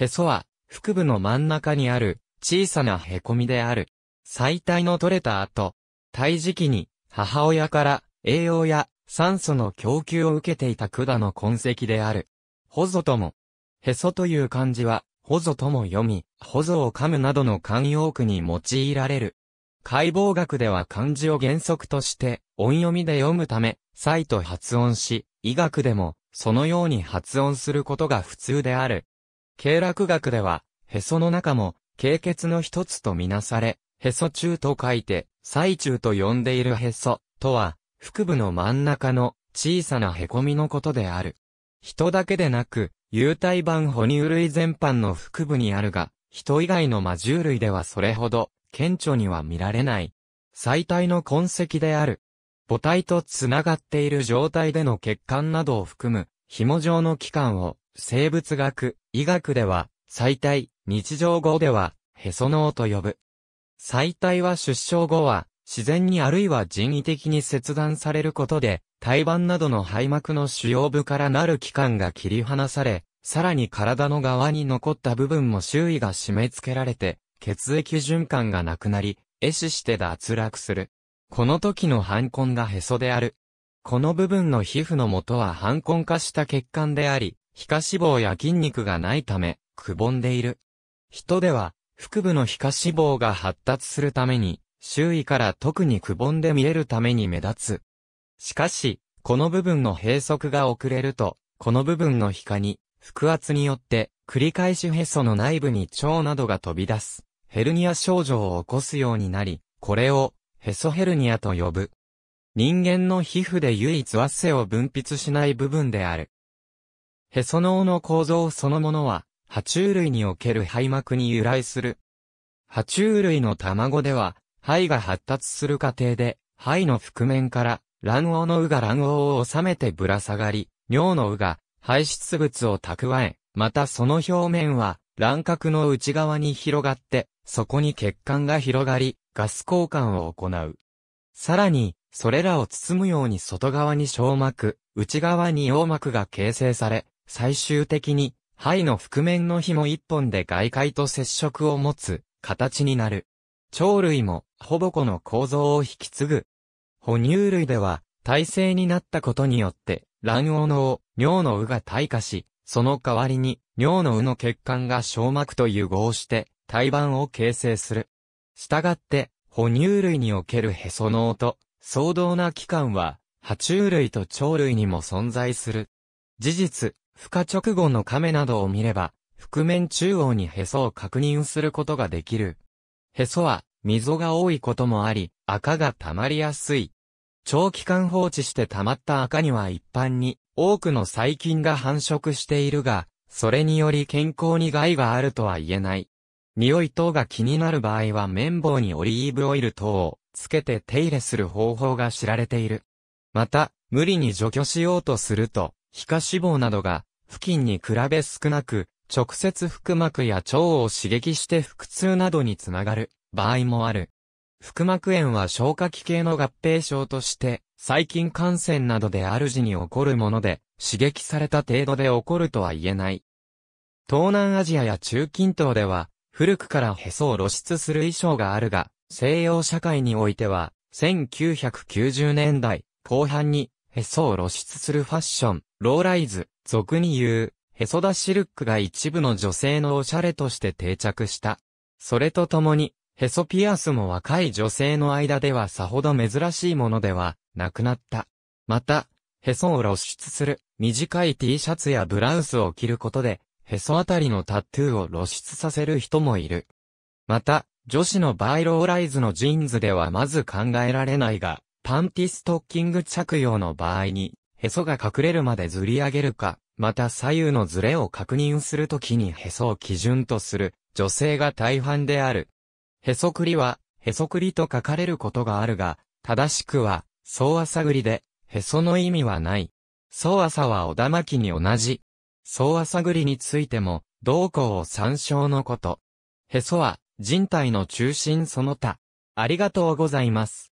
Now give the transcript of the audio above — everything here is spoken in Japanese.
へそは、腹部の真ん中にある、小さなへこみである。最体の取れた後、胎児期に、母親から栄養や酸素の供給を受けていた管の痕跡である。ほぞとも。へそという漢字は、ほぞとも読み、ほぞを噛むなどの慣用句に用いられる。解剖学では漢字を原則として、音読みで読むため、サイと発音し、医学でも、そのように発音することが普通である。経絡学では、へその中も、経血の一つとみなされ、へそ中と書いて、最中と呼んでいるへそ、とは、腹部の真ん中の小さな凹みのことである。人だけでなく、有体版哺乳類全般の腹部にあるが、人以外の魔獣類ではそれほど、顕著には見られない。最大の痕跡である。母体と繋がっている状態での血管などを含む、紐状の器官を、生物学、医学では、最体、日常語では、へその緒と呼ぶ。最体は出生後は、自然にあるいは人為的に切断されることで、胎盤などの肺膜の主要部からなる器官が切り離され、さらに体の側に残った部分も周囲が締め付けられて、血液循環がなくなり、壊死して脱落する。この時の反根がへそである。この部分の皮膚の元は反根化した血管であり、皮下脂肪や筋肉がないため、くぼんでいる。人では、腹部の皮下脂肪が発達するために、周囲から特にくぼんで見えるために目立つ。しかし、この部分の閉塞が遅れると、この部分の皮下に、腹圧によって、繰り返しへその内部に腸などが飛び出す、ヘルニア症状を起こすようになり、これを、へそヘルニアと呼ぶ。人間の皮膚で唯一汗を分泌しない部分である。へその緒の構造そのものは、爬虫類における肺膜に由来する。爬虫類の卵では、肺が発達する過程で、肺の覆面から卵黄の羽が卵黄を収めてぶら下がり、尿の羽が排出物を蓄え、またその表面は卵殻の内側に広がって、そこに血管が広がり、ガス交換を行う。さらに、それらを包むように外側に小膜、内側に葉膜が形成され、最終的に、肺の覆面の紐一本で外界と接触を持つ形になる。鳥類もほぼこの構造を引き継ぐ。哺乳類では、体制になったことによって、卵黄の尿の羽が退化し、その代わりに尿の羽の血管が小膜と融合して胎盤を形成する。したがって、哺乳類におけるへその音、相当な器官は、爬虫類と鳥類にも存在する。事実、孵化直後の亀などを見れば、覆面中央にへそを確認することができる。へそは、溝が多いこともあり、赤が溜まりやすい。長期間放置して溜まった赤には一般に、多くの細菌が繁殖しているが、それにより健康に害があるとは言えない。匂い等が気になる場合は綿棒にオリーブオイル等をつけて手入れする方法が知られている。また、無理に除去しようとすると、皮下脂肪などが付近に比べ少なく、直接腹膜や腸を刺激して腹痛などにつながる場合もある。腹膜炎は消化器系の合併症として、細菌感染などである時に起こるもので、刺激された程度で起こるとは言えない。東南アジアや中近東では、古くからへそを露出する衣装があるが、西洋社会においては、1990年代後半にへそを露出するファッション、ローライズ、俗に言う、へそ出しルックが一部の女性のおしゃれとして定着した。それとともに、へそピアスも若い女性の間ではさほど珍しいものではなくなった。また、へそを露出する短い T シャツやブラウスを着ることで、へそあたりのタトゥーを露出させる人もいる。また、女子のバイローライズのジーンズではまず考えられないが、パンティストッキング着用の場合に、へそが隠れるまでずり上げるか、また左右のズレを確認するときにへそを基準とする女性が大半である。へそくりは、へそくりと書かれることがあるが、正しくは、そうあさぐりで、へその意味はない。そうあさはだまきに同じ。そうあさぐりについても、同行を参照のこと。へそは、人体の中心その他。ありがとうございます。